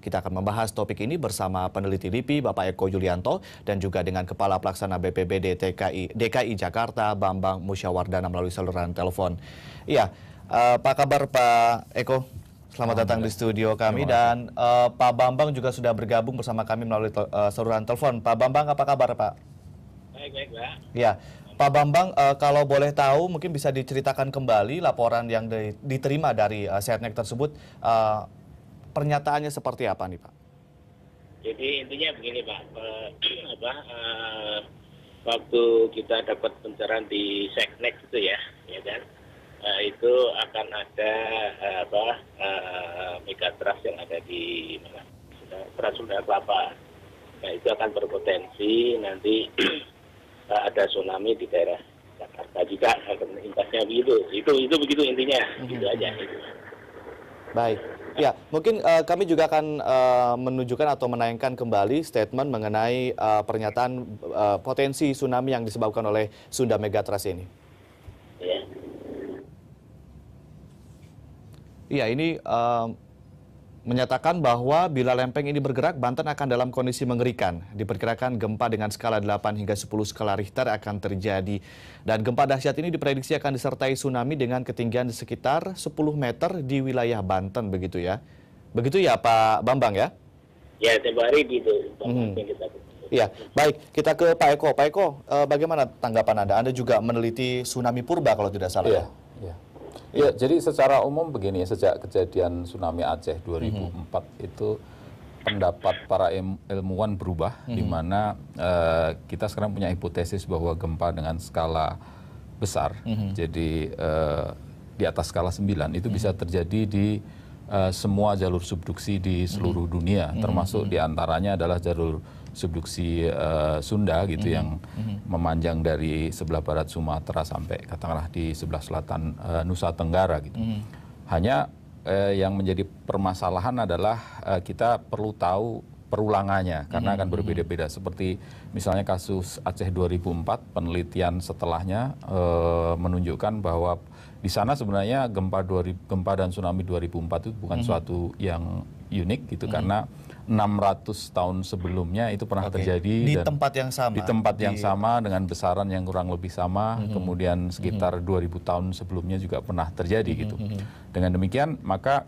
Kita akan membahas topik ini bersama peneliti LIPI Bapak Eko Yulianto dan juga dengan Kepala Pelaksana BPBD TKI, DKI Jakarta Bambang Musyawardana melalui saluran telepon. Iya, uh, apa kabar Pak Eko? Selamat datang di studio kami dan uh, Pak Bambang juga sudah bergabung bersama kami melalui uh, saluran telepon. Pak Bambang apa kabar Pak? Baik, baik Pak. Ya, Pak Bambang uh, kalau boleh tahu mungkin bisa diceritakan kembali laporan yang di, diterima dari uh, Setnek tersebut uh, pernyataannya seperti apa nih Pak? Jadi intinya begini Pak, eh, apa, uh, waktu kita dapat pencerahan di Seknek itu ya, ya kan? Uh, itu akan ada uh, apa uh, megatrust yang ada di mana? Trans Sunda Kelapa. Nah itu akan berpotensi nanti uh, ada tsunami di daerah Jakarta juga akan imbasnya begitu. Itu itu begitu intinya, gitu mhm. aja. Gitu. Baik. Ya, mungkin uh, kami juga akan uh, menunjukkan atau menayangkan kembali statement mengenai uh, pernyataan uh, potensi tsunami yang disebabkan oleh Sunda Megatrust ini. Iya, ya, ini menyatakan bahwa bila lempeng ini bergerak, Banten akan dalam kondisi mengerikan. Diperkirakan gempa dengan skala 8 hingga 10 skala Richter akan terjadi. Dan gempa dahsyat ini diprediksi akan disertai tsunami dengan ketinggian sekitar 10 meter di wilayah Banten begitu ya. Begitu ya Pak Bambang ya? Ya, tiap hari gitu. Hmm. Ya, baik. Kita ke Pak Eko. Pak Eko, eh, bagaimana tanggapan Anda? Anda juga meneliti tsunami purba kalau tidak salah iya, ya? ya. Ya, jadi secara umum begini, sejak kejadian tsunami Aceh 2004 mm -hmm. itu pendapat para ilmuwan berubah mm -hmm. di mana uh, kita sekarang punya hipotesis bahwa gempa dengan skala besar. Mm -hmm. Jadi uh, di atas skala 9 itu mm -hmm. bisa terjadi di uh, semua jalur subduksi di hmm. seluruh mm -hmm. dunia, termasuk mm -hmm. diantaranya adalah jalur subduksi uh, Sunda gitu mm -hmm. yang mm -hmm. memanjang dari sebelah barat Sumatera sampai katakanlah di sebelah selatan uh, Nusa Tenggara gitu. Mm -hmm. Hanya uh, yang menjadi permasalahan adalah uh, kita perlu tahu perulangannya karena mhm. akan berbeda-beda mhm. seperti misalnya kasus Aceh 2004 penelitian setelahnya uh, menunjukkan bahwa di sana sebenarnya gempa 2000, gempa dan tsunami 2004 itu bukan mm -hmm. suatu yang unik gitu mm -hmm. karena 600 tahun sebelumnya itu pernah okay. terjadi di dan tempat yang sama di tempat yang di... sama dengan besaran yang kurang lebih sama mm -hmm. kemudian sekitar mm -hmm. 2000 tahun sebelumnya juga pernah terjadi mm -hmm. gitu. Mhm, mhm. Dengan demikian maka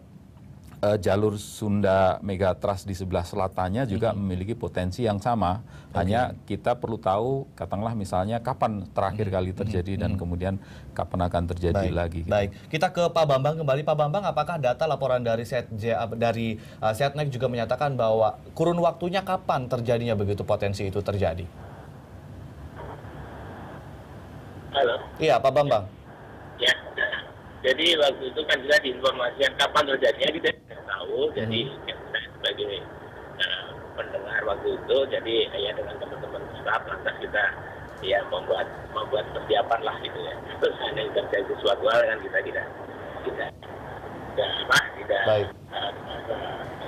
uh, jalur Sunda Megatrust di sebelah selatannya juga mm -hmm. memiliki potensi yang sama. Okay. Hanya kita perlu tahu, katakanlah misalnya kapan terakhir mm -hmm. kali terjadi mm -hmm. dan kemudian kapan akan terjadi Baik. lagi. Gitu. Baik, kita ke Pak Bambang kembali. Pak Bambang, apakah data laporan dari Set, eh, dari uh, Setnek juga menyatakan bahwa kurun waktunya kapan terjadinya begitu potensi itu terjadi? Halo. Iya, Pak Bambang. Ya. Jadi waktu itu kan juga diinformasikan kapan terjadinya gitu. Ya tahu hmm. jadi saya sebagai uh, pendengar waktu itu jadi ya dengan teman-teman staff lantas kita ya membuat membuat persiapan lah gitu ya terus hanya terjadi sesuatu hal kan kita tidak tidak tidak apa tidak Baik. Uh,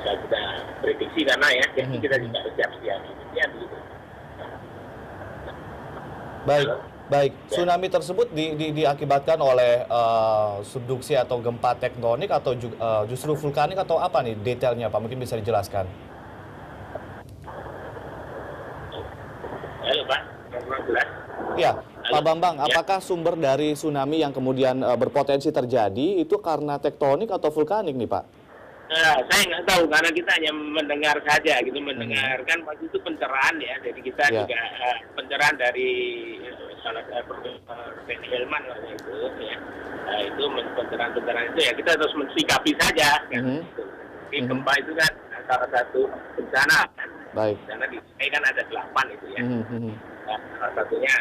tidak kita prediksi karena ya jadi hmm. kita juga mhm. harus siap-siap siap gitu. Baik. Halo? Baik, ya. tsunami tersebut di, di, diakibatkan oleh uh, subduksi atau gempa tektonik atau ju, uh, justru vulkanik atau apa nih detailnya Pak? Mungkin bisa dijelaskan. Halo Pak, jelas? Iya, Pak Bambang, ya. apakah sumber dari tsunami yang kemudian uh, berpotensi terjadi itu karena tektonik atau vulkanik nih Pak? Nah, saya nggak tahu karena kita hanya mendengar saja gitu hmm. mendengarkan hmm. pasti itu pencerahan ya jadi kita yeah. juga uh, pencerahan dari eh, salah uh, Profesor Ben Helman itu ya nah, itu pencerahan pencerahan itu ya kita terus mensikapi saja kan hmm. gitu. hmm. gempa itu kan salah satu bencana kan Baik. bencana di sini kan ada delapan itu ya hmm. hmm, hmm. nah, salah satunya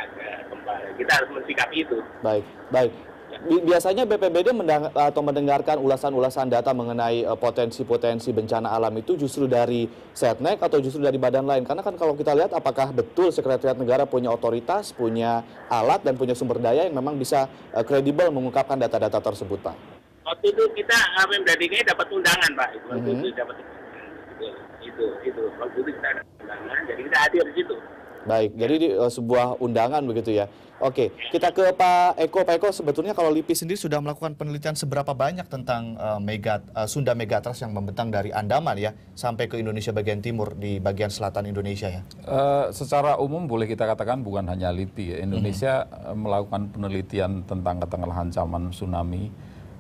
gempa kita harus mensikapi itu baik baik biasanya BPBD mendang atau mendengarkan ulasan-ulasan data mengenai eh, potensi-potensi bencana alam itu justru dari setnek atau justru dari badan lain? Karena kan kalau kita lihat apakah betul Sekretariat Negara punya otoritas, punya alat dan punya sumber daya yang memang bisa eh, kredibel mengungkapkan data-data tersebut, Pak? Waktu itu kita BPBD dapat undangan, Pak. Itu waktu mm -hmm. itu mm-hmm. dapat itu itu waktu itu kita ada undangan, jadi kita hadir di situ. Baik, jadi di, uh, sebuah undangan begitu ya. Oke, kita ke Pak Eko. Pak Eko, sebetulnya kalau LIPI sendiri sudah melakukan penelitian seberapa banyak tentang uh, mega, uh, Sunda Megatras yang membentang dari Andaman ya, sampai ke Indonesia bagian timur, di bagian selatan Indonesia ya? Uh, secara umum boleh kita katakan bukan hanya LIPI ya. Indonesia hmm. melakukan penelitian tentang ketenggelahan ancaman tsunami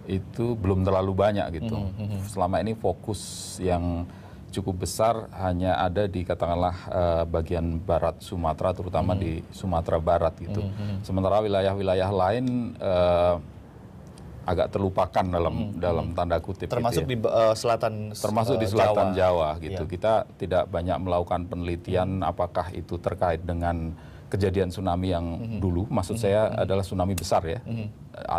itu belum terlalu banyak gitu. Mhm, mhm. Selama ini fokus yang... Hmm cukup besar hanya ada di katakanlah uh, bagian barat Sumatera terutama hmm. di Sumatera Barat gitu. Hmm. hmm, hmm. Sementara wilayah-wilayah lain uh, agak terlupakan dalam hmm. dalam hmm. tanda kutip gitu termasuk gitu ya. di uh, selatan termasuk uh, di selatan Jawa, Jawa gitu. Ya. Kita tidak banyak melakukan penelitian hmm. apakah itu terkait dengan kejadian tsunami yang mm -hmm. dulu, maksud mm -hmm. saya adalah tsunami besar ya, mm -hmm.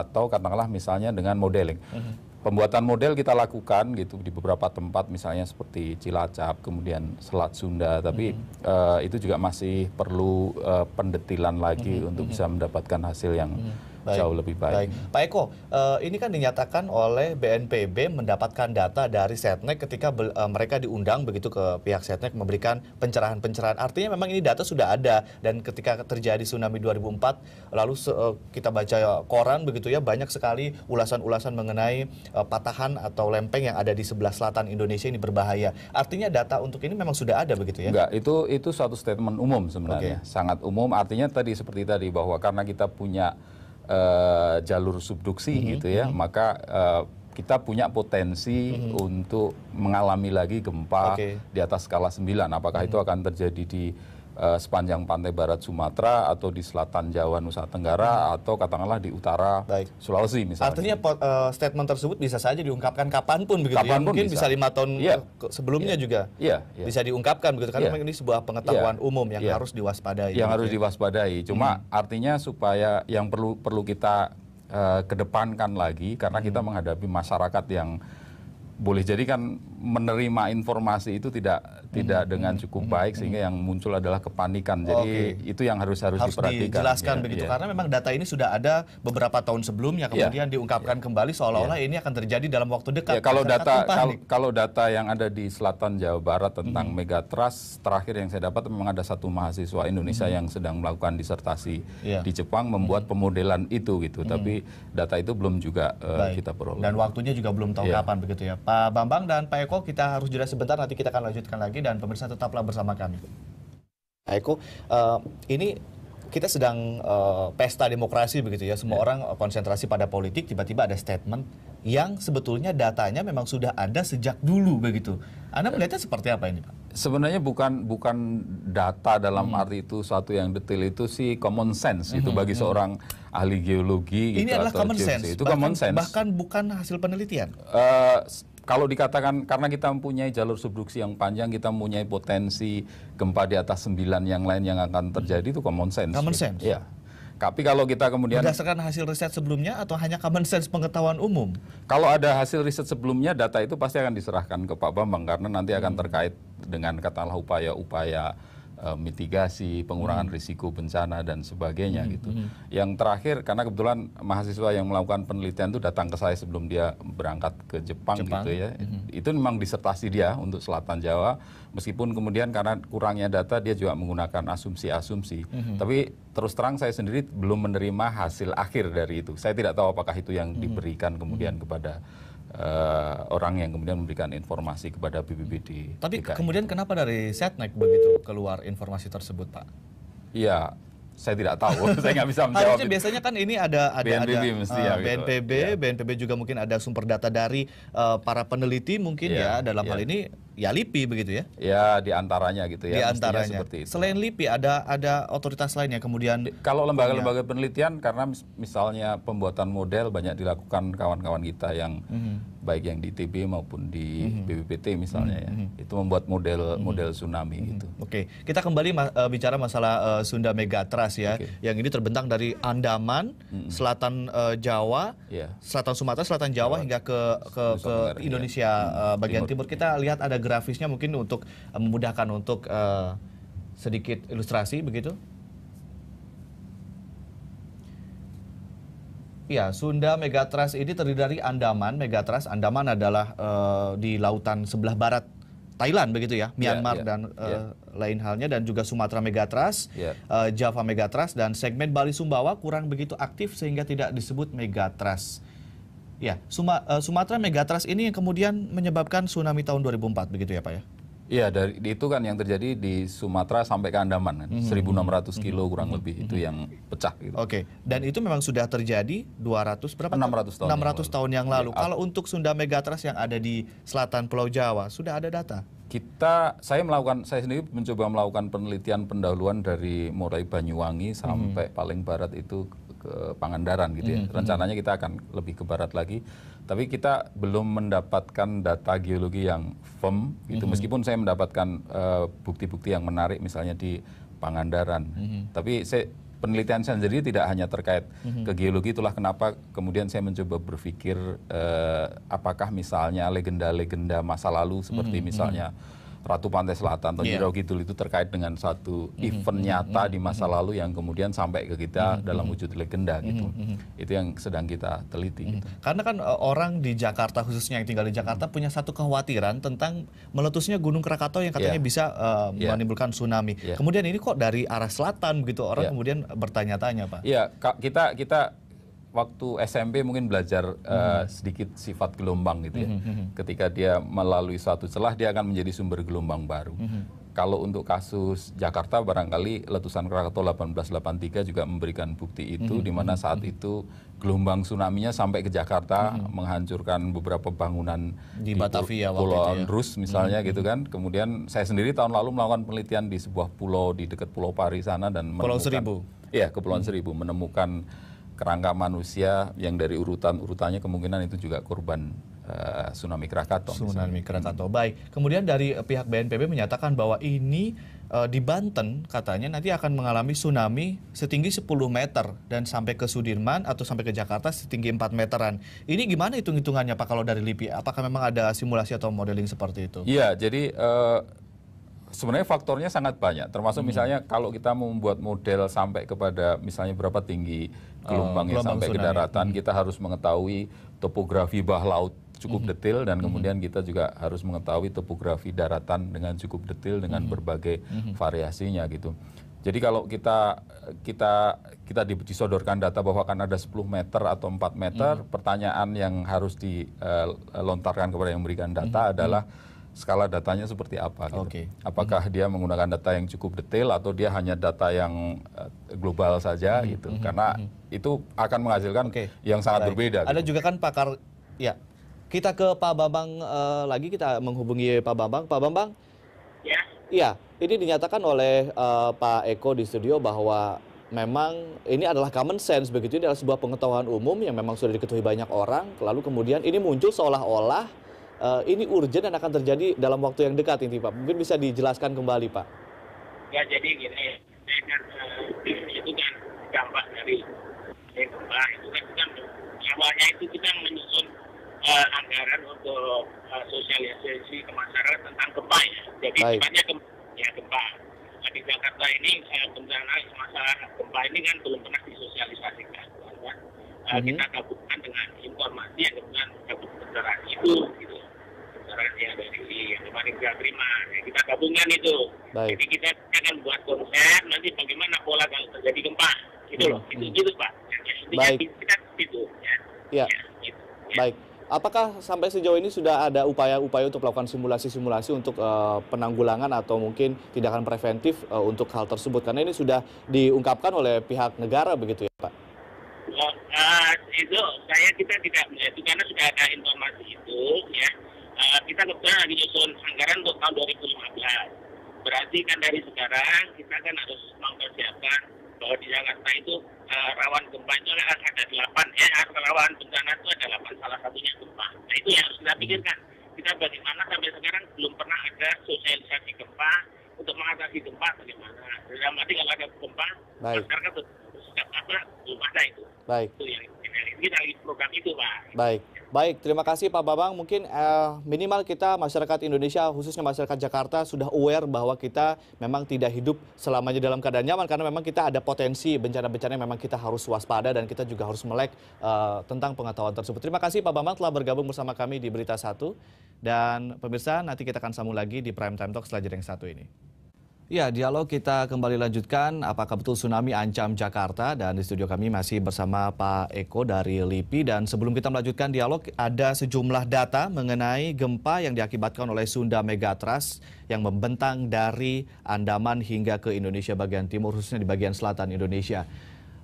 atau katakanlah misalnya dengan modeling. Mm -hmm pembuatan model kita lakukan gitu di beberapa tempat misalnya seperti Cilacap kemudian Selat Sunda tapi mm -hmm. uh, itu juga masih perlu uh, pendetilan lagi mm -hmm. untuk mm -hmm. bisa mendapatkan hasil yang mm -hmm baik, jauh lebih baik. baik. Pak Eko, uh, ini kan dinyatakan oleh BNPB mendapatkan data dari Setnek ketika uh, mereka diundang begitu ke pihak Setnek memberikan pencerahan-pencerahan. Artinya memang ini data sudah ada dan ketika terjadi tsunami 2004 lalu uh, kita baca koran begitu ya banyak sekali ulasan-ulasan mengenai uh, patahan atau lempeng yang ada di sebelah selatan Indonesia ini berbahaya. Artinya data untuk ini memang sudah ada begitu ya? Enggak, itu itu suatu statement umum sebenarnya, okay. sangat umum. Artinya tadi seperti tadi bahwa karena kita punya Eh, jalur subduksi mhm. gitu ya, mhm. maka eh, kita punya potensi mm-hmm. untuk mengalami lagi gempa okay. di atas skala 9. Apakah mm-hmm. itu akan terjadi di uh, sepanjang pantai barat Sumatera atau di selatan Jawa Nusa Tenggara hmm. atau katakanlah di utara Baik. Sulawesi misalnya. Artinya uh, statement tersebut bisa saja diungkapkan kapanpun begitu ya. kapanpun ya. Mungkin bisa lima tahun yeah. Iya. sebelumnya yeah. juga yeah. Yeah. bisa diungkapkan begitu karena yeah. Iya. ini sebuah pengetahuan yeah. umum yang yeah. harus diwaspadai. Yang harus ya. diwaspadai. Cuma hmm. artinya supaya yang perlu perlu kita uh, kedepankan lagi karena hmm. kita menghadapi masyarakat yang boleh jadi kan menerima informasi itu tidak tidak hmm. dengan cukup baik hmm. sehingga yang muncul adalah kepanikan. Jadi okay. itu yang harus harus, harus diperhatikan. dijelaskan ya, begitu ya. karena memang data ini sudah ada beberapa tahun sebelumnya iya. kemudian ya. diungkapkan ya. kembali seolah-olah ya. ini akan terjadi dalam waktu dekat. Ya, kalau data kalau, kalau data yang ada di selatan Jawa Barat tentang hmm. megatrust terakhir yang saya dapat memang ada satu mahasiswa Indonesia hmm. yang sedang melakukan disertasi ya. di Jepang membuat hmm. pemodelan itu gitu. Hmm. Tapi data itu belum juga uh, kita peroleh. Dan waktunya juga belum tahu ya. kapan begitu ya. Pak Bambang dan Pak Eko kita harus jeda sebentar nanti kita akan lanjutkan lagi dan pemirsa tetaplah bersama kami. Nah, Eko, uh, ini kita sedang uh, pesta demokrasi begitu ya. Semua ya. orang eh, konsentrasi pada politik, tiba-tiba ada statement yang sebetulnya datanya memang sudah ada sejak dulu begitu. Anda melihatnya seperti apa ini, Pak? Sebenarnya bukan bukan data dalam hmm. arti itu suatu yang detail itu sih common sense gitu hmm. itu bagi hmm. seorang ahli geologi gitu ini gitu, adalah atau common sense. Itu bahkan, common sense. Bahkan bukan hasil penelitian. Uh, kalau dikatakan karena kita mempunyai jalur subduksi yang panjang, kita mempunyai potensi gempa di atas sembilan yang lain yang akan terjadi itu common sense. Common sense. Ya. Tapi kalau kita kemudian berdasarkan hasil riset sebelumnya atau hanya common sense pengetahuan umum? Kalau ada hasil riset sebelumnya, data itu pasti akan diserahkan ke Pak Bambang karena nanti akan hmm. terkait dengan katalah upaya-upaya uh, mitigasi, pengurangan hmm. risiko bencana dan sebagainya hmm. gitu. Hmm. Yang terakhir karena kebetulan mahasiswa yang melakukan penelitian itu datang ke saya sebelum dia berangkat ke Jepang, Jepang. gitu ya. Hmm. Itu memang disertasi dia untuk Selatan Jawa meskipun kemudian karena kurangnya data dia juga menggunakan asumsi-asumsi. Hmm. Tapi terus terang saya sendiri belum menerima hasil akhir dari itu. Saya tidak tahu apakah itu yang hmm. diberikan kemudian hmm. kepada uh, orang yang kemudian memberikan informasi kepada BPBD. Tapi DKI. kemudian kenapa dari Setnek begitu keluar informasi tersebut, Pak? Iya, saya tidak tahu, saya nggak bisa menjawab. Harusnya biasanya kan ini ada ada BNPB ada, mesti uh, ya, BNPB, gitu. ya. BNPB juga mungkin ada sumber data dari uh, para peneliti mungkin ya, ya dalam ya. hal iya. ini ya LIPI begitu ya? Ya diantaranya gitu ya. Di antaranya. Seperti itu. Selain LIPI ada ada otoritas lain ya kemudian kalau lembaga-lembaga penelitian karena mis misalnya pembuatan model banyak dilakukan kawan-kawan kita yang mm -hmm. baik yang di TB maupun di mm -hmm. BBPT misalnya mm -hmm. ya. Mhm. Itu membuat model mm -hmm. model tsunami mm -hmm. gitu. Oke, okay. kita kembali ma uh, bicara masalah uh, Sunda Megatrust ya. Okay. Yang ini terbentang dari Andaman, mm -hmm. selatan uh, Jawa, yeah. selatan Sumatera, selatan Jawa, Jawa hingga ke ke, ke iya. Indonesia ya. uh, bagian timur. timur. Kita lihat ada grafisnya mungkin untuk uh, memudahkan untuk uh, sedikit ilustrasi begitu. Ya, Sunda Megatras ini terdiri dari Andaman. Megatras, Andaman adalah uh, di lautan sebelah barat Thailand begitu ya, ya Myanmar yeah, yeah, dan uh, ya. yeah. lain halnya dan juga Sumatera Megatras, yeah. Ya. uh, Java Megatras dan segmen Bali Sumbawa kurang begitu aktif sehingga tidak disebut Megatrust. Ya, eh, Sumatera megatrust ini yang kemudian menyebabkan tsunami tahun 2004 begitu ya Pak ya? Iya, dari itu kan yang terjadi di Sumatera sampai ke Andaman kan, mm -hmm. 1.600 hmm. kilo kurang mm -hmm. lebih itu hmm. yang pecah gitu. Oke, okay. dan itu memang sudah terjadi 200 berapa? 600 tahun. 600 yang lalu. tahun yang lalu. Ya, Kalau untuk Sunda Megatrust yang ada di selatan Pulau Jawa sudah ada data? Kita, saya melakukan, saya sendiri mencoba melakukan penelitian pendahuluan dari mulai Banyuwangi hmm. sampai mm -hmm. paling barat itu ke Pangandaran gitu ya. Hmm, hmm. Rencananya kita akan lebih ke barat lagi, tapi kita belum mendapatkan data geologi yang firm gitu. Hmm, Meskipun saya mendapatkan eh, bukti-bukti uh, yang menarik misalnya di Pangandaran. Hmm. Tapi saya penelitian saya sendiri tidak hanya terkait ke geologi itulah kenapa kemudian saya mencoba berpikir uh, apakah misalnya legenda-legenda masa lalu seperti misalnya Ratu Pantai Selatan atau yeah. Kidul itu terkait dengan satu mm-hmm. event mhm, nyata mm-hmm. di masa mhm. lalu yang kemudian sampai ke kita mm-hmm. dalam wujud legenda gitu. Mm-hmm. Itu yang sedang kita teliti. Mm-hmm. Gitu. Karena kan e, orang di Jakarta khususnya yang tinggal di Jakarta mm-hmm. punya satu kekhawatiran tentang meletusnya Gunung Krakatau yang katanya yeah. bisa uh, e, yeah. menimbulkan tsunami. Yeah. Kemudian ini kok dari arah selatan begitu orang yeah. kemudian bertanya-tanya, Pak. Iya, yeah, kita kita waktu SMP mungkin belajar uh, sedikit sifat gelombang gitu ya. Mhm, mhm, Ketika dia melalui suatu celah dia akan menjadi sumber gelombang baru. Kalau untuk kasus Jakarta barangkali letusan Krakatau 1883 juga memberikan bukti itu di mana saat itu gelombang tsunami-nya sampai ke Jakarta menghancurkan beberapa bangunan di, di Batavia Pulau ya. Rus misalnya gitu kan. Kemudian saya sendiri tahun lalu melakukan penelitian di sebuah pulau di dekat Pulau Pari sana dan Pulau Seribu. Iya, Kepulauan Seribu menemukan kerangka manusia yang dari urutan-urutannya kemungkinan itu juga korban uh, eh, tsunami Krakatau. Tsunami Hmm. Baik. Kemudian dari eh, pihak BNPB menyatakan bahwa ini uh, di Banten katanya nanti akan mengalami tsunami setinggi 10 meter dan sampai ke Sudirman atau sampai ke Jakarta setinggi 4 meteran. Ini gimana hitung-hitungannya Pak kalau dari LIPI? Apakah memang ada simulasi atau modeling seperti itu? Iya, jadi uh, sebenarnya faktornya sangat banyak. Termasuk hmm. misalnya kalau kita membuat model sampai kepada misalnya berapa tinggi oh, gelombang ya, gelombang sampai ke daratan, hmm. kita harus mengetahui topografi bawah laut cukup hmm. detail dan hmm. kemudian kita juga harus mengetahui topografi daratan dengan cukup detail dengan hmm. berbagai hmm. variasinya gitu. Jadi kalau kita kita kita disodorkan data bahwa akan ada 10 meter atau 4 meter, hmm. pertanyaan yang harus dilontarkan eh, kepada yang memberikan data hmm. hmm. adalah hmm skala datanya seperti apa gitu. Okay. Apakah mm-hmm. dia menggunakan data yang cukup detail atau dia hanya data yang eh, global saja mm-hmm. gitu. Mm-hmm. Karena mm-hmm. itu akan menghasilkan okay. yang sangat Baik. berbeda. Ada gitu. juga kan pakar ya. Kita ke Pak Bambang uh, lagi kita menghubungi Pak Bambang. Pak Bambang? Ya. Iya, ini dinyatakan oleh uh, Pak Eko di studio bahwa memang ini adalah common sense begitu ini adalah sebuah pengetahuan umum yang memang sudah diketahui banyak orang lalu kemudian ini muncul seolah-olah uh, ini urgent dan akan terjadi dalam waktu yang dekat ini Pak. Mungkin bisa dijelaskan kembali Pak. Ya jadi gini, kan, eh, itu kan dampak dari gempa itu kan kita awalnya itu kita menyusun uh, anggaran untuk uh, sosialisasi ke masyarakat tentang gempa ya. Jadi sifatnya gempa, ya gempa nah, di Jakarta ini saya bencana masalah gempa ini kan belum pernah disosialisasikan. Uh, mm -hmm. Kita gabungkan dengan informasi yang dengan nggak terima. Nah, kita gabungkan itu. Baik. Jadi kita akan buat konser nanti bagaimana pola kalau terjadi gempa. Gitu hmm. loh, itu hmm. gitu Pak. Jadi Baik. kita itu ya. Ya. ya gitu, ya. Baik. Apakah sampai sejauh ini sudah ada upaya-upaya untuk melakukan simulasi-simulasi untuk uh, penanggulangan atau mungkin tindakan preventif uh, untuk hal tersebut? Karena ini sudah diungkapkan oleh pihak negara begitu ya Pak? Oh, uh, itu saya kita tidak melihat karena sudah ada informasi itu ya Eh, kita kebetulan lagi nyusun anggaran untuk tahun 2015. Berarti kan dari sekarang kita kan harus mempersiapkan bahwa di Jakarta itu uh, rawan gempa itu ada delapan, eh rawan bencana itu ada delapan, salah satunya gempa. Nah itu yang harus kita pikirkan. Kita bagaimana sampai sekarang belum pernah ada sosialisasi gempa untuk mengatasi gempa bagaimana. Dalam mati kalau ada gempa, Baik. masyarakat harus apa, belum ada itu. Baik. Itu yang kita lihat. program itu, Pak. Baik. Baik, terima kasih Pak Babang. Mungkin eh, minimal kita masyarakat Indonesia, khususnya masyarakat Jakarta sudah aware bahwa kita memang tidak hidup selamanya dalam keadaan nyaman karena memang kita ada potensi bencana-bencana yang memang kita harus waspada dan kita juga harus melek eh, tentang pengetahuan tersebut. Terima kasih Pak Babang telah bergabung bersama kami di Berita Satu dan pemirsa nanti kita akan sambung lagi di Prime Time Talk Selanjutnya yang satu ini. Ya, dialog kita kembali lanjutkan. Apakah betul tsunami ancam Jakarta? Dan di studio kami masih bersama Pak Eko dari LIPI. Dan sebelum kita melanjutkan dialog, ada sejumlah data mengenai gempa yang diakibatkan oleh Sunda Megatrust yang membentang dari Andaman hingga ke Indonesia bagian timur, khususnya di bagian selatan Indonesia.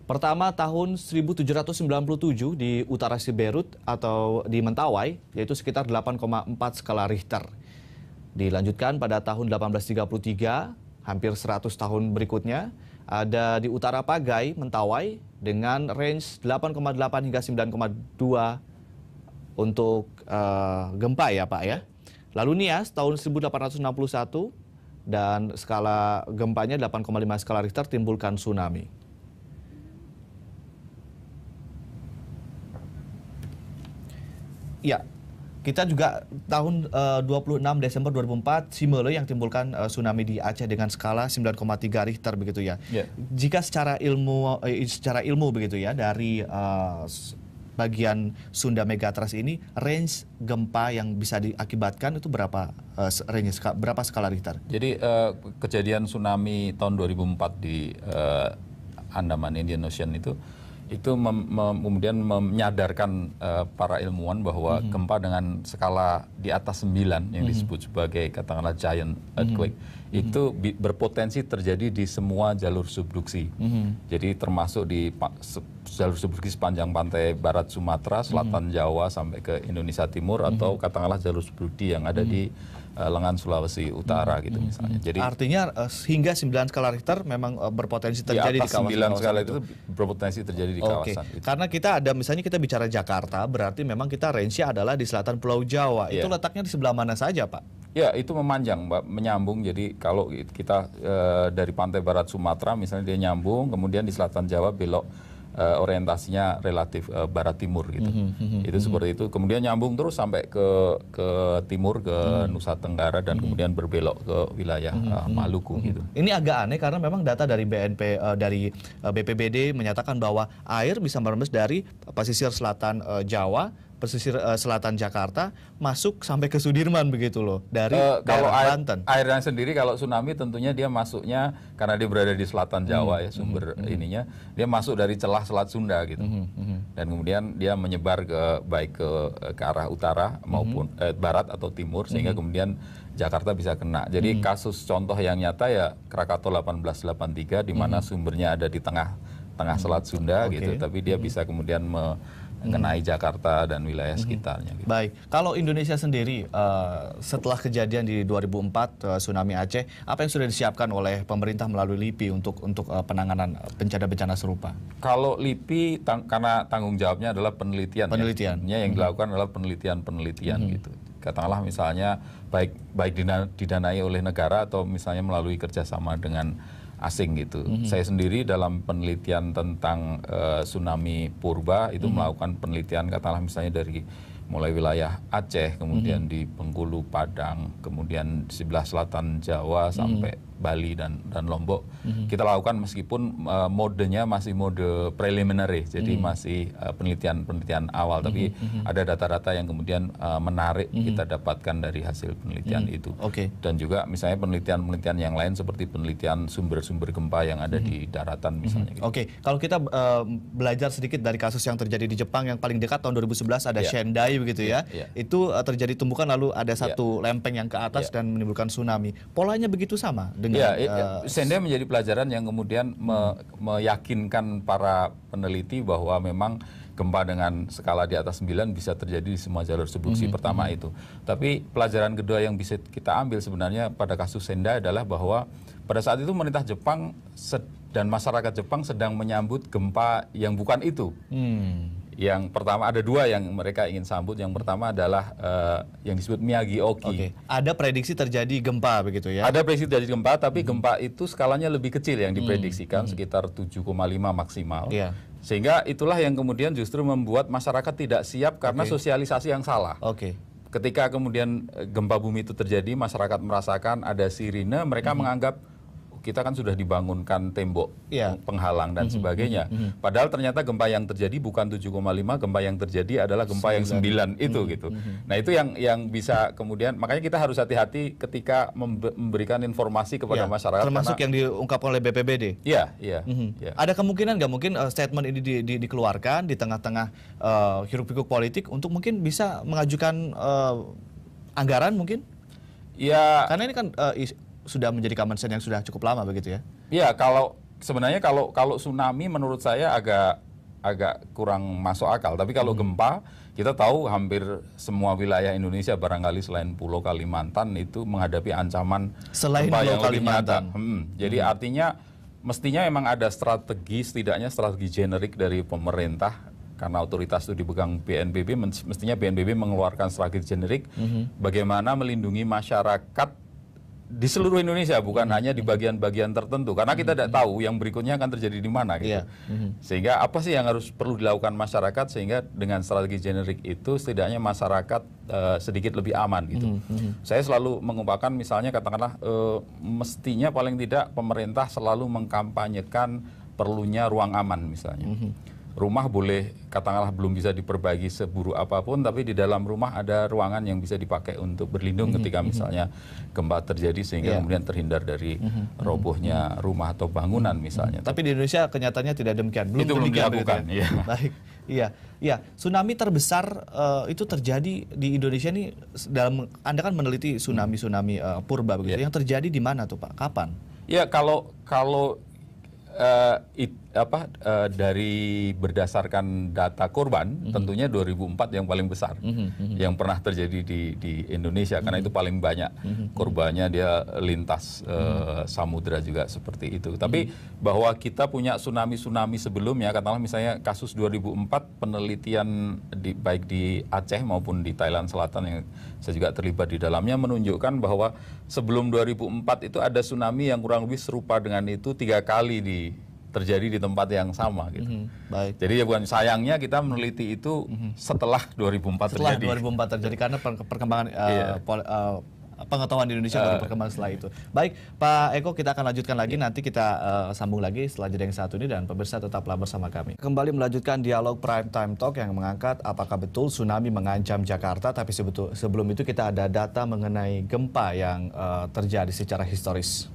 Pertama tahun 1797 di utara Siberut atau di Mentawai, yaitu sekitar 8,4 skala Richter. Dilanjutkan pada tahun 1833 hampir 100 tahun berikutnya. Ada di utara Pagai, Mentawai dengan range 8,8 hingga 9,2 untuk uh, gempa ya Pak ya. Lalu Nias tahun 1861 dan skala gempanya 8,5 skala Richter timbulkan tsunami. Ya, kita juga tahun eh, uh, 26 Desember 2004 Simele yang timbulkan uh, tsunami di Aceh dengan skala 9,3 Richter begitu ya. Yeah. Jika secara ilmu uh, secara ilmu begitu ya dari uh, bagian Sunda Megatrust ini range gempa yang bisa diakibatkan itu berapa uh, range berapa skala Richter? Jadi uh, kejadian tsunami tahun 2004 di uh, Andaman Indian Ocean itu itu mem, mem, kemudian menyadarkan uh, eh, para ilmuwan bahwa mm-hmm. gempa dengan skala di atas 9 yang mm-hmm. disebut sebagai katakanlah giant mhm. earthquake mm-hmm. itu berpotensi terjadi di semua jalur subduksi. Mm-hmm. Jadi termasuk di jalur subduksi sepanjang pantai barat Sumatera, selatan mm-hmm. Jawa sampai ke Indonesia Timur mm-hmm. atau katakanlah jalur subduksi yang ada mm-hmm. di Eh, lengan Sulawesi Utara gitu hmm, hmm, misalnya. Hmm. Jadi artinya uh, hingga 9 skala Richter memang eh, berpotensi terjadi di, atas di kawasan 9 skala itu berpotensi terjadi di okay. kawasan. Itu. Karena kita ada misalnya kita bicara Jakarta berarti memang kita range adalah di selatan Pulau Jawa. Yeah. Itu iya. letaknya di sebelah mana saja, Pak? Ya, itu memanjang, Mbak, menyambung. Jadi kalau kita e, dari pantai barat Sumatera misalnya dia nyambung, kemudian di selatan Jawa belok uh, orientasinya relatif uh, barat timur gitu. Mm -hmm. Itu seperti itu. Kemudian nyambung terus sampai ke ke timur ke mm -hmm. Nusa Tenggara dan mm -hmm. kemudian berbelok ke wilayah mm -hmm. uh, Maluku mm -hmm. gitu. Ini agak aneh karena memang data dari BNP uh, dari BPBD menyatakan bahwa air bisa merembes dari pesisir selatan uh, Jawa pesisir uh, selatan Jakarta masuk sampai ke Sudirman begitu loh dari uh, kalau air, Banten. Airnya sendiri kalau tsunami tentunya dia masuknya karena dia berada di selatan Jawa hmm, ya sumber hmm, hmm. ininya dia masuk dari celah Selat Sunda gitu hmm, hmm, hmm, dan kemudian dia menyebar ke baik ke ke arah utara maupun hmm. eh, barat atau timur sehingga hmm. kemudian Jakarta bisa kena. Jadi hmm. kasus contoh yang nyata ya Krakatau 1883 di mana hmm. sumbernya ada di tengah tengah Selat Sunda okay. gitu tapi dia hmm. bisa kemudian me, Hmm. mengenai Jakarta dan wilayah hmm. sekitarnya. Gitu. Baik, kalau Indonesia sendiri uh, setelah kejadian di 2004 uh, eh, tsunami Aceh, apa yang sudah disiapkan oleh pemerintah melalui LIPI untuk untuk uh, penanganan bencana bencana serupa? Kalau LIPI tang karena tanggung jawabnya adalah penelitian, ya. penelitian ya, yang hmm. dilakukan adalah penelitian penelitian hmm. gitu. Katakanlah misalnya baik baik didanai oleh negara atau misalnya melalui kerjasama dengan asing gitu. Mm -hmm. Saya sendiri dalam penelitian tentang uh, tsunami purba itu mm -hmm. melakukan penelitian katakanlah misalnya dari mulai wilayah Aceh, kemudian mm -hmm. di Bengkulu, Padang, kemudian sebelah selatan Jawa mhm. sampai mm -hmm Bali dan dan Lombok mm -hmm. kita lakukan meskipun uh, modenya masih mode preliminary jadi mm -hmm. masih penelitian-penelitian eh, awal mm -hmm. tapi mm -hmm. ada data-data yang kemudian uh, menarik mm -hmm. kita dapatkan dari hasil penelitian mm -hmm. itu okay. dan juga misalnya penelitian-penelitian yang lain seperti penelitian sumber-sumber gempa yang ada mm -hmm. di mhm. daratan misalnya mm -hmm. gitu. oke okay. kalau kita uh, belajar sedikit dari kasus yang terjadi di Jepang yang paling dekat tahun 2011 ada yeah. Sendai begitu yeah. ya yeah. Iya. itu uh, terjadi tumbukan lalu ada iya. satu yeah. lempeng yang ke atas yeah. dan menimbulkan tsunami polanya begitu sama dengan ya, uh, sehingga menjadi pelajaran yang kemudian me meyakinkan para peneliti bahwa memang gempa dengan skala di atas 9 bisa terjadi di semua jalur subduksi -hmm. pertama -hmm. itu. Tapi pelajaran kedua yang bisa kita ambil sebenarnya pada kasus Senda adalah bahwa pada saat itu pemerintah Jepang dan masyarakat Jepang sedang menyambut gempa yang bukan itu. Mm yang pertama ada dua yang mereka ingin sambut. Yang pertama adalah uh, yang disebut Miyagi Oki. Okay. Ada prediksi terjadi gempa begitu ya? Ada prediksi terjadi gempa, tapi hmm. gempa itu skalanya lebih kecil yang hmm, diprediksikan hmm. sekitar 7,5 maksimal. Yeah. Sehingga itulah yang kemudian justru membuat masyarakat tidak siap karena okay. sosialisasi yang salah. Oke. Okay ketika kemudian eh, gempa bumi itu terjadi masyarakat merasakan ada sirine mereka hmm. menganggap kita kan sudah dibangunkan tembok yeah. penghalang dan mm -hmm. sebagainya. Mm -hmm. Padahal ternyata gempa yang terjadi bukan 7,5, gempa yang terjadi adalah gempa 9. yang 9 itu mm -hmm. gitu. Mm -hmm. Nah, itu yang yang bisa kemudian makanya kita harus hati-hati ketika memberikan informasi kepada yeah. masyarakat termasuk karena, yang diungkap oleh BPBD. Iya, iya. Mm -hmm. yeah. Ada kemungkinan nggak mungkin uh, statement ini di, di, dikeluarkan di tengah-tengah uh, eh, hiruk-pikuk politik untuk mungkin bisa mengajukan uh, anggaran mungkin? Ya. Karena ini kan uh, sudah menjadi common sense yang sudah cukup lama begitu ya? Iya, kalau sebenarnya kalau kalau tsunami menurut saya agak agak kurang masuk akal. Tapi kalau hmm. gempa, kita tahu hampir semua wilayah Indonesia barangkali selain Pulau Kalimantan itu menghadapi ancaman selain gempa Pulau yang Kalimantan. Lebih nyata. Hmm. Jadi hmm. artinya mestinya memang ada strategi setidaknya strategi generik dari pemerintah karena otoritas itu dipegang BNPB mestinya BNPB mengeluarkan strategi generik -hmm. bagaimana melindungi masyarakat di seluruh Indonesia bukan hmm. hanya di bagian-bagian tertentu karena kita tidak hmm. tahu yang berikutnya akan terjadi di mana gitu. Yeah. Hmm. Sehingga apa sih yang harus perlu dilakukan masyarakat sehingga dengan strategi generik itu setidaknya masyarakat uh, sedikit lebih aman gitu. Hmm. -hmm. Saya selalu mengumpakan misalnya katakanlah uh, mestinya paling tidak pemerintah selalu mengkampanyekan perlunya ruang aman misalnya. -hmm rumah boleh katakanlah belum bisa diperbagi seburuk apapun tapi di dalam rumah ada ruangan yang bisa dipakai untuk berlindung mhm, ketika mhm. misalnya gempa terjadi sehingga yeah. kemudian terhindar dari mhm, robohnya rumah atau bangunan misalnya. Tapi di Indonesia kenyataannya tidak demikian. Belum itu belum gitu ya. dilakukan. Ya. Baik. Iya. Iya, tsunami terbesar uh, itu terjadi di Indonesia ini dalam Anda kan meneliti tsunami-tsunami hmm. uh, eh, purba begitu. Yeah. Yang terjadi di mana tuh, Pak? Kapan? Ya, kalau kalau uh, it, apa uh, dari berdasarkan data korban mm -hmm. tentunya 2004 yang paling besar mm -hmm. yang pernah terjadi di di Indonesia mm -hmm. karena mhm. itu paling banyak mm -hmm. korbannya dia lintas eh, mm -hmm. samudra juga seperti itu tapi mm -hmm. bahwa kita punya tsunami tsunami sebelumnya katakanlah misalnya kasus 2004 penelitian di, baik di Aceh maupun di Thailand Selatan yang saya juga terlibat di dalamnya menunjukkan bahwa sebelum 2004 itu ada tsunami yang kurang lebih serupa dengan itu tiga kali di terjadi di tempat yang sama gitu. Mm -hmm. Baik. Jadi ya bukan sayangnya kita meneliti itu mm -hmm. setelah 2004 setelah terjadi. Setelah 2004 terjadi karena perkembangan uh, eh, yeah. pol, uh, pengetahuan di Indonesia uh, eh. berkembang setelah itu. Baik, Pak Eko kita akan lanjutkan lagi yeah. nanti kita uh, sambung lagi setelah jeda yang satu ini dan pemirsa tetaplah bersama kami. Kembali melanjutkan dialog Prime Time Talk yang mengangkat apakah betul tsunami mengancam Jakarta tapi sebetul sebelum itu kita ada data mengenai gempa yang uh, terjadi secara historis.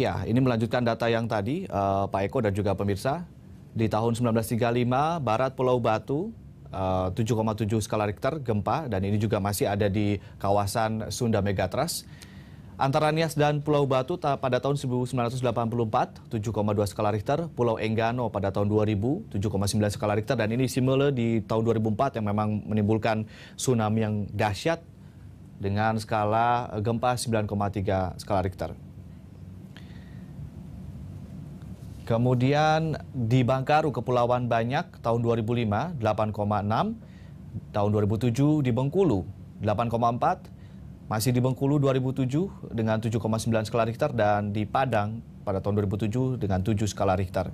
Ya, ini melanjutkan data yang tadi, uh, Pak Eko dan juga pemirsa. Di tahun 1935, barat Pulau Batu, eh, uh, 7,7 skala Richter gempa, dan ini juga masih ada di kawasan Sunda Megatras. Antara Nias dan Pulau Batu pada tahun 1984, 7,2 skala Richter. Pulau Enggano pada tahun 2000, 7,9 skala Richter. Dan ini simile di tahun 2004 yang memang menimbulkan tsunami yang dahsyat dengan skala gempa 9,3 skala Richter. Kemudian di Bangkaru Kepulauan Banyak tahun 2005 8,6, tahun 2007 di Bengkulu 8,4, masih di Bengkulu 2007 dengan 7,9 skala Richter dan di Padang pada tahun 2007 dengan 7 skala Richter.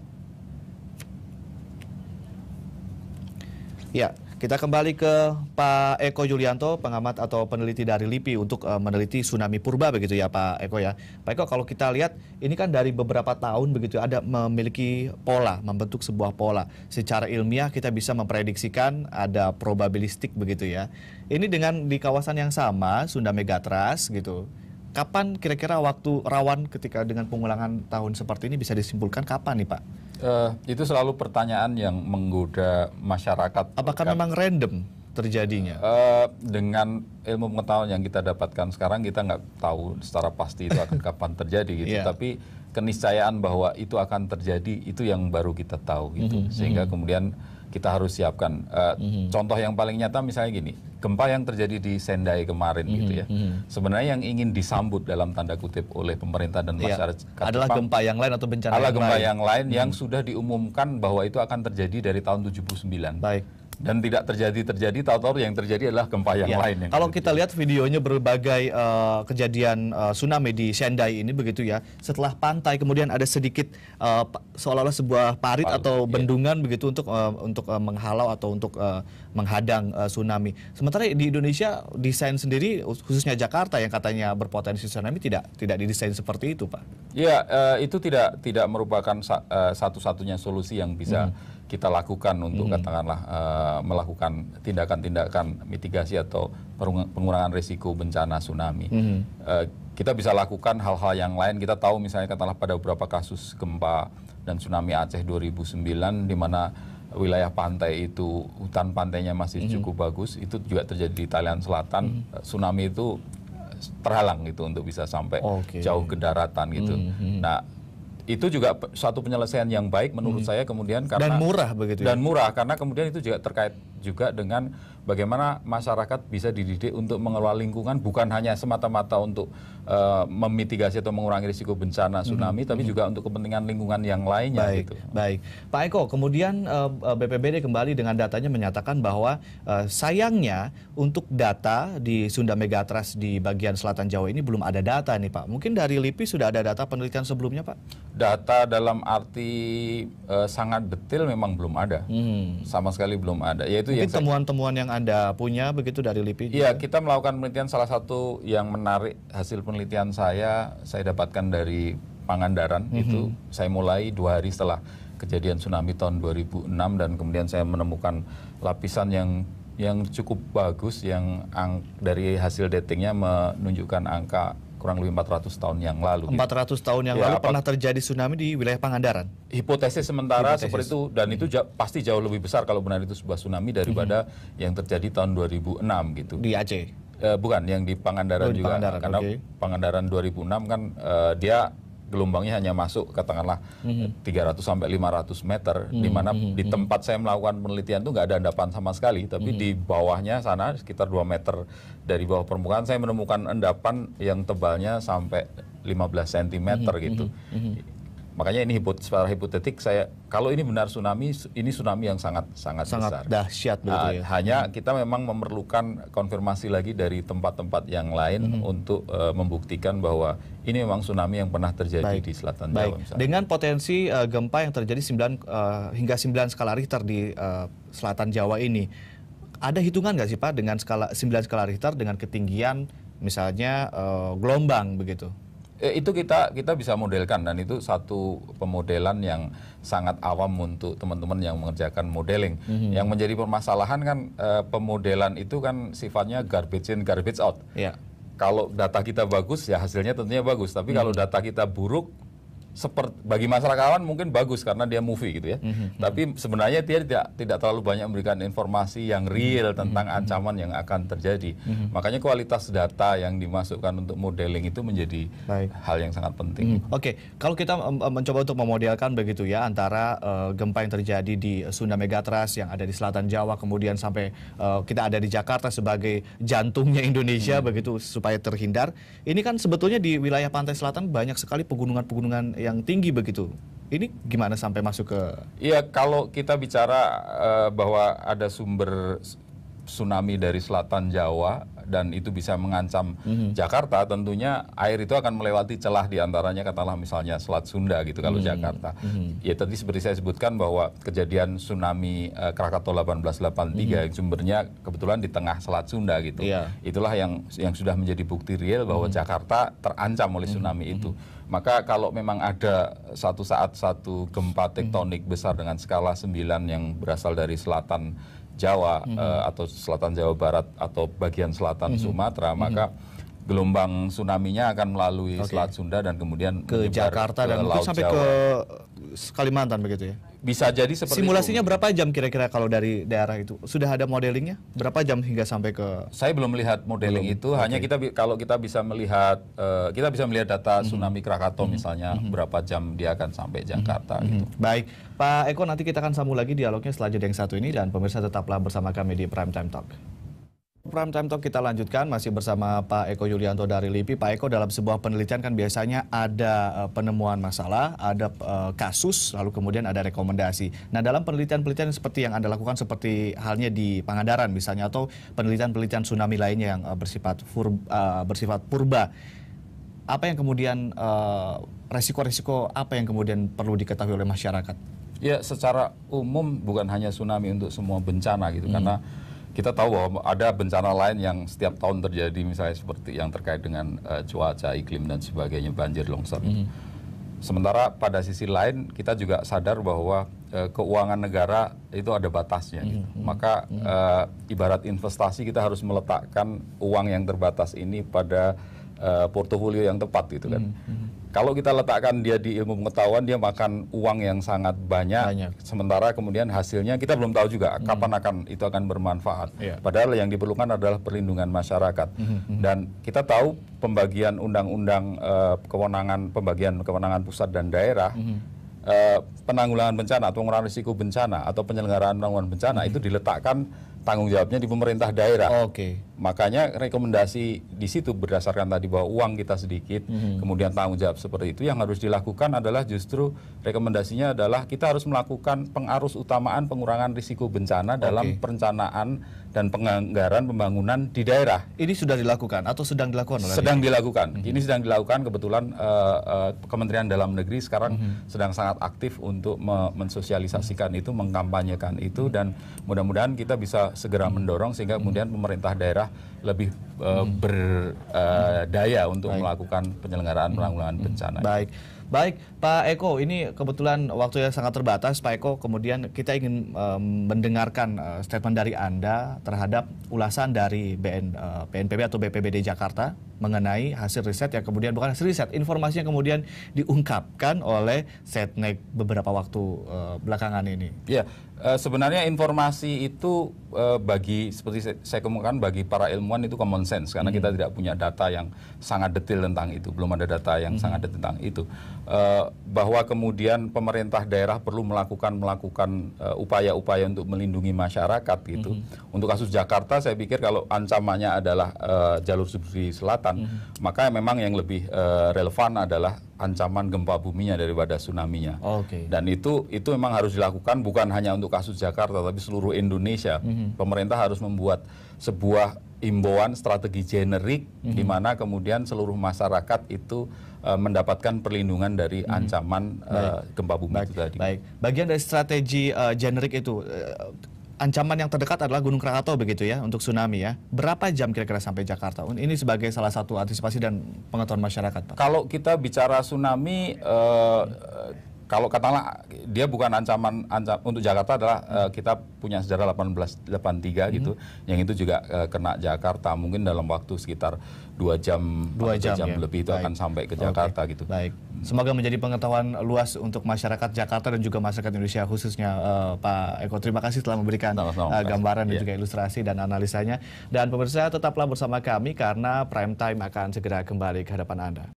Ya, kita kembali ke Pak Eko Julianto, pengamat atau peneliti dari LIPI untuk uh, meneliti tsunami purba begitu ya Pak Eko ya. Pak Eko kalau kita lihat ini kan dari beberapa tahun begitu ya, ada memiliki pola, membentuk sebuah pola. Secara ilmiah kita bisa memprediksikan ada probabilistik begitu ya. Ini dengan di kawasan yang sama Sunda Megatras gitu. Kapan kira-kira waktu rawan ketika dengan pengulangan tahun seperti ini bisa disimpulkan kapan nih Pak? Uh, itu selalu pertanyaan yang menggoda masyarakat. Apakah kan? memang random terjadinya? Uh, dengan ilmu pengetahuan yang kita dapatkan sekarang, kita nggak tahu secara pasti itu akan kapan terjadi gitu. Yeah. Tapi keniscayaan bahwa itu akan terjadi itu yang baru kita tahu gitu. Mm -hmm. Sehingga mhm. kemudian kita harus siapkan. Uh, mm -hmm. Contoh yang paling nyata misalnya gini, gempa yang terjadi di Sendai kemarin mm -hmm. gitu mhm, ya. Mm -hmm. Sebenarnya yang ingin disambut dalam tanda kutip oleh pemerintah dan iya. masyarakat adalah gempa yang lain atau bencana adalah gempa yang lain mm -hmm. yang mhm. sudah diumumkan bahwa itu akan terjadi dari tahun 79. Baik dan tidak terjadi terjadi tahu-tahu yang terjadi adalah gempa yang ya. lain. kalau kita lihat videonya berbagai uh, kejadian uh, tsunami di Sendai ini begitu ya. Setelah pantai kemudian ada sedikit uh, seolah-olah sebuah parit, parit atau iya. bendungan begitu untuk uh, untuk uh, menghalau atau untuk uh, menghadang uh, tsunami. Sementara di Indonesia desain sendiri khususnya Jakarta yang katanya berpotensi tsunami tidak tidak didesain seperti itu, Pak. Ya, uh, itu tidak tidak merupakan sa uh, satu-satunya solusi yang bisa hmm kita lakukan untuk hmm. katakanlah uh, melakukan tindakan-tindakan mitigasi atau pengurangan risiko bencana tsunami. Hmm. Uh, kita bisa lakukan hal-hal yang lain. Kita tahu misalnya katakanlah pada beberapa kasus gempa dan tsunami Aceh 2009 di mana wilayah pantai itu hutan pantainya masih hmm. cukup bagus. Itu juga terjadi di Thailand Selatan. Hmm. Eh, tsunami itu terhalang gitu untuk bisa sampai okay. jauh ke daratan gitu. Hmm. hmm. Nah itu juga suatu penyelesaian yang baik menurut hmm. saya kemudian karena dan murah begitu ya? dan murah karena kemudian itu juga terkait juga dengan bagaimana masyarakat bisa dididik untuk mengelola lingkungan bukan hanya semata-mata untuk Eh, memitigasi atau mengurangi risiko bencana tsunami, hmm. tapi juga untuk kepentingan lingkungan yang lainnya. Baik, gitu. baik. Pak Eko, kemudian uh, eh, eh, BPBD kembali dengan datanya menyatakan bahwa uh, sayangnya untuk data di Sunda Megatrust di bagian selatan Jawa ini belum ada data nih Pak. Mungkin dari LIPI sudah ada data penelitian sebelumnya Pak? Data dalam arti uh, sangat detail memang belum ada, hmm. sama sekali belum ada. Yaitu Mungkin temuan-temuan yang, saya... yang anda punya begitu dari LIPI? Iya, kita melakukan penelitian salah satu yang menarik hasil penelitian penelitian saya saya dapatkan dari Pangandaran mm -hmm. itu saya mulai dua hari setelah kejadian tsunami tahun 2006 dan kemudian saya menemukan lapisan yang yang cukup bagus yang ang, dari hasil datingnya menunjukkan angka kurang lebih 400 tahun yang lalu. 400 gitu. tahun yang ya, lalu pernah terjadi tsunami di wilayah Pangandaran. Hipotesis sementara hipotesis. seperti itu dan itu mhm. ja, pasti jauh lebih besar kalau benar itu sebuah tsunami daripada mm -hmm. yang terjadi tahun 2006 gitu. Di Aceh. Eh, bukan, yang di Pangandaran oh, di juga. Pangandaran, Karena okay. Pangandaran 2006 kan eh, dia gelombangnya hanya masuk katakanlah mm -hmm. 300 sampai 500 meter mm -hmm. di mana mm -hmm. di mhm. tempat saya melakukan penelitian itu nggak ada endapan sama sekali tapi mm -hmm. di bawahnya sana sekitar 2 meter dari bawah permukaan saya menemukan endapan yang tebalnya sampai 15 cm mm -hmm. gitu. Mm -hmm. Makanya ini hipot secara hipotetik saya kalau ini benar tsunami ini tsunami yang sangat sangat, sangat besar. dahsyat nah, ya. Hanya hmm. kita memang memerlukan konfirmasi lagi dari tempat-tempat yang lain hmm. untuk uh, membuktikan bahwa ini memang tsunami yang pernah terjadi Baik. di selatan Baik. Jawa misalnya. Dengan potensi uh, gempa yang terjadi 9 uh, eh, hingga 9 skala Richter di uh, selatan Jawa ini ada hitungan nggak sih Pak dengan skala 9 skala Richter dengan ketinggian misalnya uh, gelombang begitu? eh, itu kita kita bisa modelkan dan itu satu pemodelan yang sangat awam untuk teman-teman yang mengerjakan modeling. Mm-hmm. Yang menjadi permasalahan kan eh, pemodelan itu kan sifatnya garbage in garbage out. Yeah. Kalau data kita bagus ya hasilnya tentunya bagus, tapi mm-hmm. kalau data kita buruk seperti bagi masyarakat mungkin bagus karena dia movie gitu ya. Mm-hmm. Tapi sebenarnya dia tidak tidak terlalu banyak memberikan informasi yang real mhm, tentang mm-hmm. ancaman yang akan terjadi. Mm-hmm. Makanya kualitas data yang dimasukkan untuk modeling itu menjadi Baik. hal yang sangat penting. Mm-hmm. Oke, okay. kalau kita mencoba untuk memodelkan begitu ya antara uh, gempa yang terjadi di Sunda Megatras yang ada di selatan Jawa kemudian sampai uh, kita ada di Jakarta sebagai jantungnya Indonesia mm-hmm. begitu supaya terhindar. Ini kan sebetulnya di wilayah pantai selatan banyak sekali pegunungan-pegunungan yang tinggi begitu. Ini gimana sampai masuk ke? Iya kalau kita bicara uh, bahwa ada sumber tsunami dari selatan Jawa dan itu bisa mengancam mm-hmm. Jakarta, tentunya air itu akan melewati celah diantaranya katalah misalnya Selat Sunda gitu kalau mm-hmm. Jakarta. Mm-hmm. Ya tadi seperti saya sebutkan bahwa kejadian tsunami uh, Krakatau 1883 mm-hmm. yang sumbernya kebetulan di tengah Selat Sunda gitu. Yeah. Itulah yang yang sudah menjadi bukti real bahwa mm-hmm. Jakarta terancam oleh tsunami mm-hmm. itu. Mhm. Maka kalau memang ada satu saat satu gempa tektonik mm-hmm. besar dengan skala 9 yang berasal dari selatan Jawa mm -hmm. uh, atau selatan Jawa Barat atau bagian selatan mm -hmm. Sumatera, maka mm -hmm gelombang tsunami-nya akan melalui okay. Selat Sunda dan kemudian ke Jakarta ke dan Laut sampai Jawa. ke Kalimantan begitu ya. Bisa jadi seperti Simulasinya itu. berapa jam kira-kira kalau dari daerah itu? Sudah ada modelingnya? Berapa jam hingga sampai ke Saya belum melihat modeling belum. itu, okay. hanya kita kalau kita bisa melihat uh, kita bisa melihat data mhm. tsunami mm -hmm. Krakatau mm -hmm. misalnya mm -hmm. berapa jam dia akan sampai mhm. Jakarta mm -hmm. gitu. Baik, Pak Eko nanti kita akan sambung lagi dialognya setelah jeda yang satu ini dan pemirsa tetaplah bersama kami di Prime Time Talk. Prime Time Talk kita lanjutkan masih bersama Pak Eko Yulianto dari LIPI. Pak Eko dalam sebuah penelitian kan biasanya ada eh, penemuan masalah, ada eh, kasus, lalu kemudian ada rekomendasi. Nah dalam penelitian-penelitian seperti yang Anda lakukan seperti halnya di Pangandaran misalnya atau penelitian-penelitian tsunami lainnya yang eh, bersifat, fur, bersifat purba, apa yang kemudian resiko-resiko apa yang kemudian perlu diketahui oleh masyarakat? Ya secara umum bukan hanya tsunami untuk semua bencana gitu hmm. karena kita tahu bahwa ada bencana lain yang setiap tahun terjadi misalnya seperti yang terkait dengan uh, cuaca, iklim dan sebagainya, banjir, longsor. Mm -hmm. Sementara pada sisi lain kita juga sadar bahwa eh, keuangan negara itu ada batasnya. Mm -hmm. gitu. Maka mm -hmm. uh, ibarat investasi kita harus meletakkan uang yang terbatas ini pada Eh, portofolio yang tepat gitu kan. Mm -hmm. Kalau kita letakkan dia di ilmu pengetahuan dia makan uang yang sangat banyak, banyak. sementara kemudian hasilnya kita belum tahu juga -hmm. kapan akan itu akan bermanfaat. Yeah. Padahal yang diperlukan adalah perlindungan masyarakat. Mm -hmm. Dan kita tahu pembagian undang-undang uh, kewenangan pembagian kewenangan pusat dan daerah -hmm. Uh, penanggulangan bencana atau pengurangan risiko bencana atau penyelenggaraan penanggulangan bencana -hmm. itu diletakkan tanggung jawabnya di pemerintah daerah. Oke. Okay. Makanya rekomendasi di situ berdasarkan tadi bahwa uang kita sedikit, hmm. kemudian tanggung jawab seperti itu yang harus dilakukan adalah justru rekomendasinya adalah kita harus melakukan pengarus utamaan pengurangan risiko bencana okay. dalam perencanaan dan penganggaran pembangunan di daerah. Ini sudah dilakukan atau sedang dilakukan? Sedang ini? dilakukan. Hmm. Ini sedang dilakukan kebetulan uh, uh, Kementerian Dalam Negeri sekarang hmm. sedang sangat aktif untuk me mensosialisasikan hmm. itu, mengkampanyekan itu mhm. dan mudah-mudahan kita bisa segera mendorong sehingga mhm. kemudian pemerintah daerah lebih uh, eh, hmm. berdaya eh, uh, untuk Baik. melakukan penyelenggaraan hmm. penanggulangan hmm. bencana. Baik. Baik, Pak Eko, ini kebetulan waktunya sangat terbatas, Pak Eko. Kemudian kita ingin um, mendengarkan uh, statement dari Anda terhadap ulasan dari BN, uh, BNPB atau BPBD Jakarta mengenai hasil riset yang kemudian bukan hasil riset, informasinya kemudian diungkapkan oleh Setnek beberapa waktu uh, belakangan ini. Ya, Eh, sebenarnya informasi itu uh, bagi seperti saya, saya kemukakan bagi para ilmuwan itu common sense karena -hmm. kita tidak punya data yang sangat detail tentang itu, belum ada data yang -hmm. sangat detail tentang itu. Uh, bahwa kemudian pemerintah daerah perlu melakukan melakukan upaya-upaya untuk melindungi masyarakat gitu. -hmm. Untuk kasus Jakarta saya pikir kalau ancamannya adalah jalur subsidi selatan, -hmm. maka memang yang lebih relevan adalah ancaman gempa buminya daripada tsunami-nya. okay. Dan itu itu memang harus dilakukan bukan hanya untuk kasus Jakarta tapi seluruh Indonesia. Mm -hmm. Pemerintah harus membuat sebuah imbauan strategi generik mm -hmm. di mana kemudian seluruh masyarakat itu uh, mendapatkan perlindungan dari mm -hmm. ancaman uh, gempa bumi Baik. itu tadi. Baik. Bagian dari strategi uh, generik itu uh, ancaman yang terdekat adalah Gunung Krakatau begitu ya untuk tsunami ya. Berapa jam kira-kira sampai Jakarta? Ini sebagai salah satu antisipasi dan pengetahuan masyarakat, Pak. Kalau kita bicara tsunami eh, kalau katakanlah dia bukan ancaman, untuk Jakarta adalah uh, kita punya sejarah 1883 mm gitu. -hmm. gitu, yang itu juga uh, kena Jakarta mungkin dalam waktu sekitar dua jam dua jam, jam ya. lebih itu Baik. akan sampai ke Jakarta okay. gitu. Baik. Semoga menjadi pengetahuan luas untuk masyarakat Jakarta dan juga masyarakat Indonesia khususnya uh, Pak Eko. Terima kasih telah memberikan no, uh, eh, gambaran yeah. dan iya. juga ilustrasi dan analisanya. Dan pemirsa tetaplah bersama kami karena prime time akan segera kembali ke hadapan Anda.